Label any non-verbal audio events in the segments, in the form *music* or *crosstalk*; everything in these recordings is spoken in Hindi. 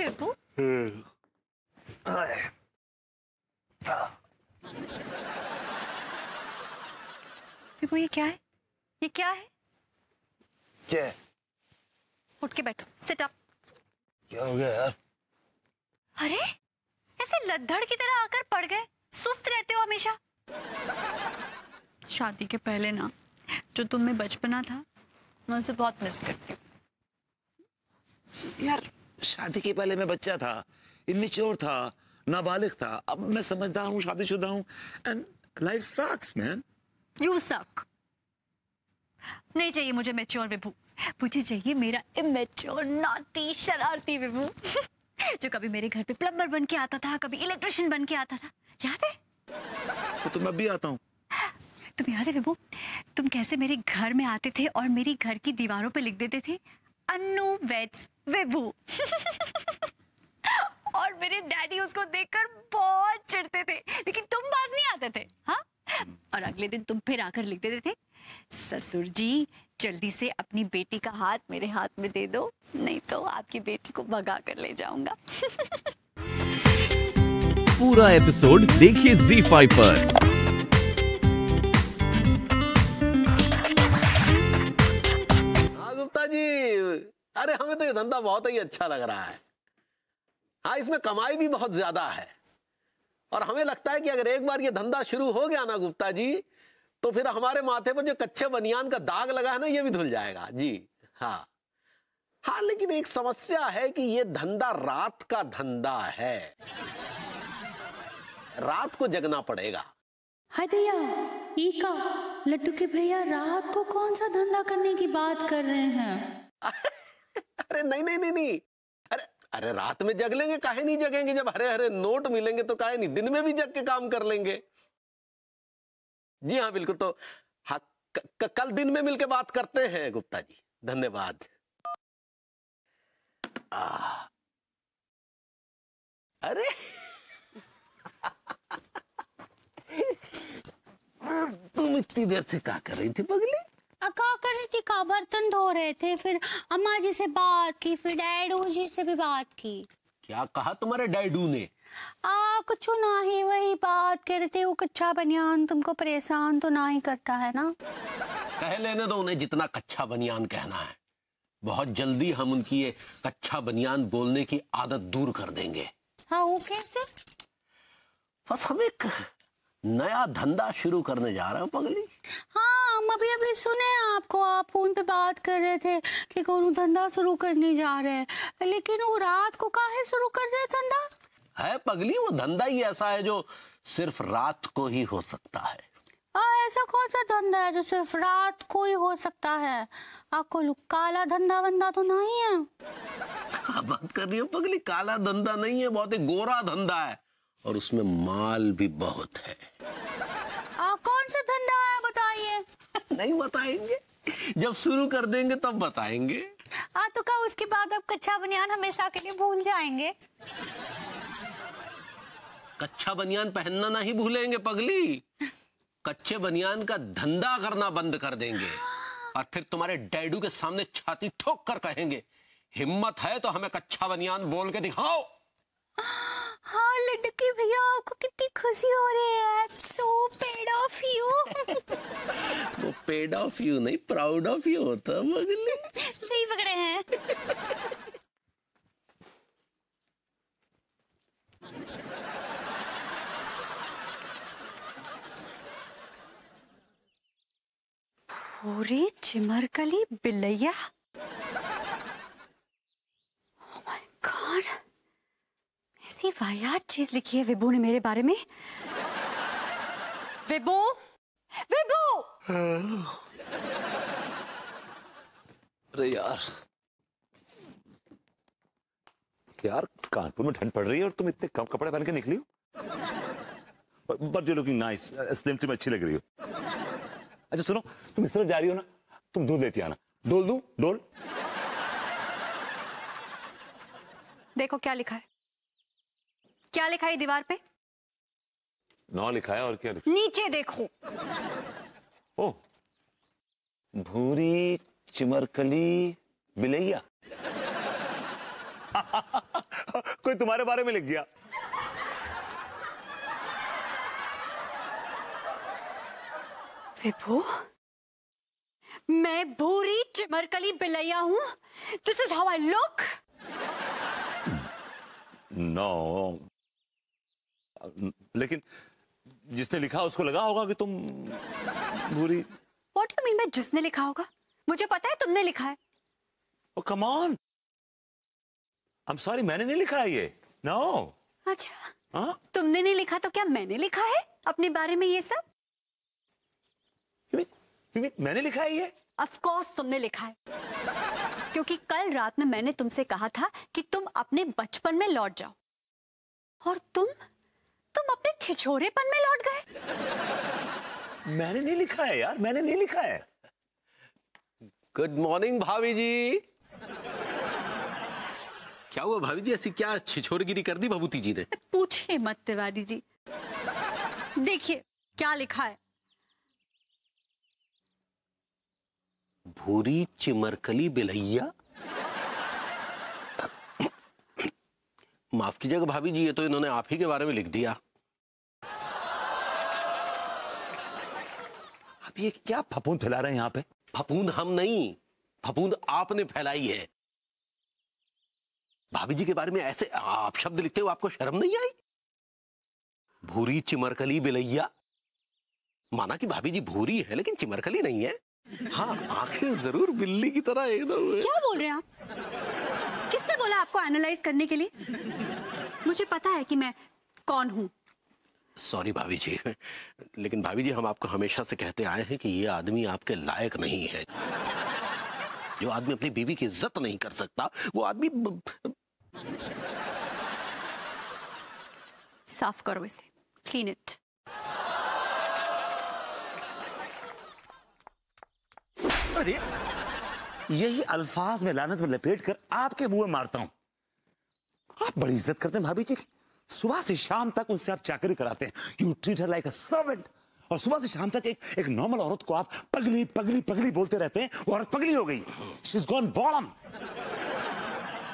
है तू विभू ये क्या है ये क्या है क्या उठ के बैठो सिट अप क्या हो गया यार अरे ऐसे लद्दड़ की तरह आकर पड़ गए सुस्त रहते हो हमेशा शादी के पहले ना जो तुम में बचपना था मैं उसे बहुत मिस करती हूँ यार शादी के पहले मैं बच्चा था इमेच्योर था नाबालिग था अब मैं समझदार हूँ शादीशुदा हूँ and life sucks man you suck नहीं चाहिए मुझे मेच्योर विभू मुझे चाहिए मेरा इमेच्योर नाटी शरारती विभू जो कभी मेरे घर पे प्लम्बर बन के आता था कभी इलेक्ट्रिशियन बन के आता था याद है तो, तो मैं भी आता हूँ तुम याद है विभू तुम कैसे मेरे घर में आते थे और मेरी घर की दीवारों पे लिख देते थे अन्नू वेट्स विभू और मेरे डैडी उसको देखकर बहुत चिढ़ते थे लेकिन तुम बाज नहीं आते थे हा? और अगले दिन तुम फिर आकर लिख देते थे ससुर जी जल्दी से अपनी बेटी का हाथ मेरे हाथ में दे दो नहीं तो आपकी बेटी को भगा कर ले जाऊंगा पूरा एपिसोड देखिए Z5 पर अरे हमें तो ये धंधा बहुत ही अच्छा लग रहा है हाँ इसमें कमाई भी बहुत ज्यादा है और हमें लगता है कि अगर एक बार ये धंधा शुरू हो गया ना गुप्ता जी तो फिर हमारे माथे पर जो कच्चे बनियान का दाग लगा है ना ये भी धुल जाएगा जी हाँ हाँ लेकिन एक समस्या है कि ये धंधा रात का धंधा है रात को जगना पड़ेगा हदिया ईका लट्टू के भैया रात को कौन सा धंधा करने की बात कर रहे हैं *laughs* नहीं नहीं नहीं नहीं अरे अरे रात में जग लेंगे काहे नहीं जगेंगे जब हरे हरे नोट मिलेंगे तो काहे नहीं दिन में भी जग के काम कर लेंगे जी हाँ बिल्कुल तो हाँ क, क, कल दिन में मिलकर बात करते हैं गुप्ता जी धन्यवाद आ, अरे *laughs* तुम इतनी देर से क्या कर रही थी पगली इसी का बर्तन धो रहे थे फिर अम्मा जी से बात की फिर डैडू जी से भी बात की क्या कहा तुम्हारे डैडू ने आ कुछ ना ही वही बात कह रहे थे वो कच्चा बनियान तुमको परेशान तो ना ही करता है ना कह लेने दो उन्हें जितना कच्चा बनियान कहना है बहुत जल्दी हम उनकी ये कच्चा बनियान बोलने की आदत दूर कर देंगे हाँ वो कैसे बस हम एक नया धंधा शुरू करने जा रहे हो पगली हाँ हम अभी अभी सुने आपको आप फोन पे बात कर रहे थे कि कौन धंधा शुरू करने जा रहे हैं लेकिन वो रात को काहे शुरू कर रहे धंधा है पगली वो धंधा ही ऐसा है जो सिर्फ रात को ही हो सकता है आ, ऐसा कौन सा धंधा है जो सिर्फ रात को ही हो सकता है आपको काला धंधा वंदा तो नहीं है बात कर रही हो पगली काला धंधा नहीं है बहुत ही गोरा धंधा है और उसमें माल भी बहुत है आ, कौन सा धंधा है बताइए *laughs* नहीं बताएंगे जब शुरू कर देंगे तब बताएंगे आ तो क्या उसके बाद आप कच्चा बनियान हमेशा के लिए भूल जाएंगे कच्चा बनियान पहनना नहीं भूलेंगे पगली कच्चे बनियान का धंधा करना बंद कर देंगे और फिर तुम्हारे डैडू के सामने छाती ठोक कर कहेंगे हिम्मत है तो हमें कच्चा बनियान बोल के दिखाओ हाँ लड्डू भैया आपको कितनी खुशी हो रही है सो पेड ऑफ यू वो पेड ऑफ यू नहीं प्राउड ऑफ यू होता मगले सही पकड़े हैं पूरी चिमरकली बिलैया ऐसी वाहियात चीज लिखी है विभू ने मेरे बारे में विभू विभू अरे यार यार कानपुर में ठंड पड़ रही है और तुम इतने कम कपड़े पहन के निकली हो but you looking nice slim trim अच्छी लग रही हो अच्छा सुनो तुम इस तरफ जा रही हो ना तुम दूध लेती आना डोल दू डोल देखो क्या लिखा है क्या लिखा है दीवार पे नौ लिखा है और क्या लिखा नीचे देखो ओ भूरी चिमरकली बिलैया *laughs* कोई तुम्हारे बारे में लिख गया विभू मैं भूरी चिमरकली बिलैया हूं this is how I look no लेकिन जिसने लिखा उसको लगा होगा कि तुम बुरी What do you mean by जिसने लिखा होगा मुझे पता है तुमने लिखा है oh, come on. I'm sorry, मैंने नहीं लिखा है ये नो no. अच्छा हाँ तुमने नहीं लिखा तो क्या मैंने लिखा है अपने बारे में ये सब you mean, you mean, मैंने लिखा है ये ऑफ कोर्स तुमने लिखा है क्योंकि कल रात में मैंने तुमसे कहा था कि तुम अपने बचपन में लौट जाओ और तुम तुम अपने छिछोरेपन में लौट गए मैंने नहीं लिखा है यार मैंने नहीं लिखा है गुड मॉर्निंग भाभी जी क्या हुआ भाभी जी ऐसी क्या छिछोरगिरी कर दी भभूति जी ने पूछिए मत तिवारी जी देखिए क्या लिखा है भूरी चिमरकली बिलैया माफ कीजिएगा भाभी जी ये तो इन्होंने आप ही के बारे में लिख दिया आप ये क्या फपूंद फैला रहे हैं यहां पे फपूंद हम नहीं फपूंद आपने फैलाई है भाभी जी के बारे में ऐसे आप शब्द लिखते हो आपको शर्म नहीं आई भूरी चिमरकली बिलैया माना कि भाभी जी भूरी है लेकिन चिमरकली नहीं है हाँ आंखें जरूर बिल्ली की तरह एकदम क्या बोल रहे हैं आप किसने बोला आपको एनालाइज करने के लिए मुझे पता है कि मैं कौन हूं सॉरी भाभी जी लेकिन भाभी जी हम आपको हमेशा से कहते आए हैं कि ये आदमी आपके लायक नहीं है जो आदमी अपनी बीवी की इज्जत नहीं कर सकता वो आदमी साफ करो इसे क्लीन इट अरे यही अल्फाज में लानत में लपेट कर आपके मुंह में मारता हूं आप बड़ी इज्जत करते हैं भाभी जी की सुबह से शाम तक उनसे आप चाकरी कराते हैं you treat her like a servant और सुबह से शाम तक एक एक नॉर्मल औरत को आप पगली पगली पगली बोलते रहते हैं वो औरत पगली हो गई शी इज गॉन बॉडम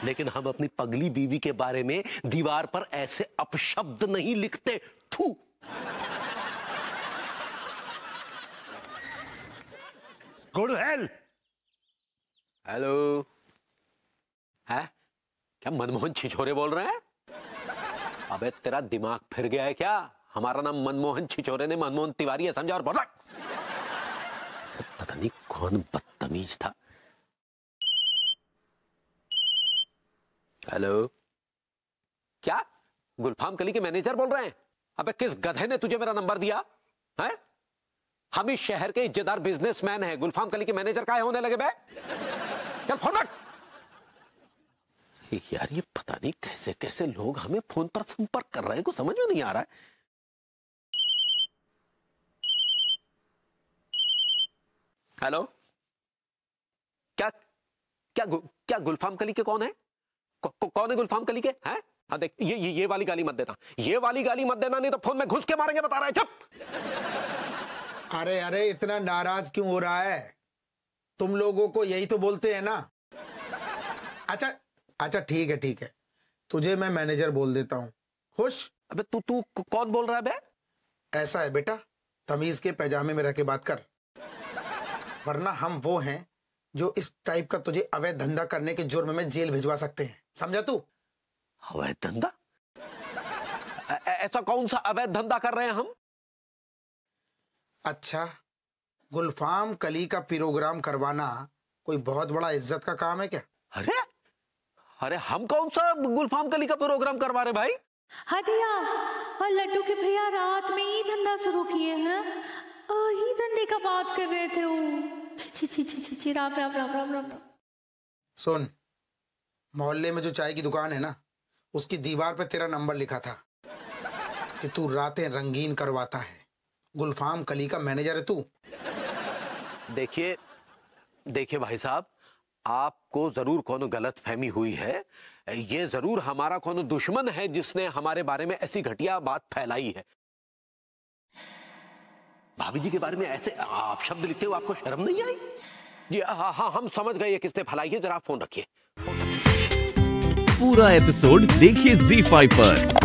लेकिन हम अपनी पगली बीवी के बारे में दीवार पर ऐसे अपशब्द नहीं लिखते थू गो टू हेल हेलो है क्या मनमोहन छिछोरे बोल रहे हैं अबे तेरा दिमाग फिर गया है क्या हमारा नाम मनमोहन छिचोरे ने मनमोहन तिवारी है समझा और बोला पता नहीं कौन बदतमीज था हेलो क्या गुलफाम कली के मैनेजर बोल रहे हैं अबे किस गधे ने तुझे मेरा नंबर दिया है हम इस शहर के इज्जतदार बिजनेसमैन हैं गुलफाम कली के मैनेजर का होने लगे बे चल फोन रख यार ये पता नहीं कैसे कैसे लोग हमें फोन पर संपर्क कर रहे हैं कुछ समझ में नहीं आ रहा है हेलो क्या क्या गु, क्या गुलफाम कली के कौन है कौ, कौन है गुलफाम कली के हैं हाँ देख ये ये ये वाली गाली मत देना ये वाली गाली मत देना नहीं तो फोन में घुस के मारेंगे बता रहा है चुप अरे अरे इतना नाराज क्यों हो रहा है तुम लोगों को यही तो बोलते हैं ना अच्छा अच्छा ठीक है ठीक है तुझे मैं मैनेजर बोल देता हूँ खुश अबे तू तू कौन बोल रहा है ऐसा है बेटा तमीज के पैजामे में रह के बात कर वरना हम वो हैं जो इस टाइप का तुझे अवैध धंधा करने के जुर्म में जेल भिजवा सकते हैं समझा तू अवैध धंधा ऐसा कौन सा अवैध धंधा कर रहे हैं हम अच्छा गुलफाम कली का प्रोग्राम करवाना कोई बहुत बड़ा इज्जत का काम है क्या अरे अरे हम कौन सा गुलफाम कली का प्रोग्राम करवा रहे भाई हदिया हाँ और लड्डू के भैया रात में ही धंधा शुरू किए हैं ही धंधे का बात कर रहे थे वो राम राम राम राम राम सुन मोहल्ले में जो चाय की दुकान है ना उसकी दीवार पे तेरा नंबर लिखा था कि तू रातें रंगीन करवाता है गुलफाम कली का मैनेजर है तू देखिए देखिए भाई साहब आपको ज़रूर कौन गलत फहमी हुई है ये ज़रूर हमारा कौन दुश्मन है जिसने हमारे बारे में ऐसी घटिया बात फैलाई है भाभी जी के बारे में ऐसे आप शब्द लिखते हो आपको शर्म नहीं आई जी हाँ हाँ हम समझ गए किसने फैलाई है जरा फोन रखिए पूरा एपिसोड देखिए फाइव पर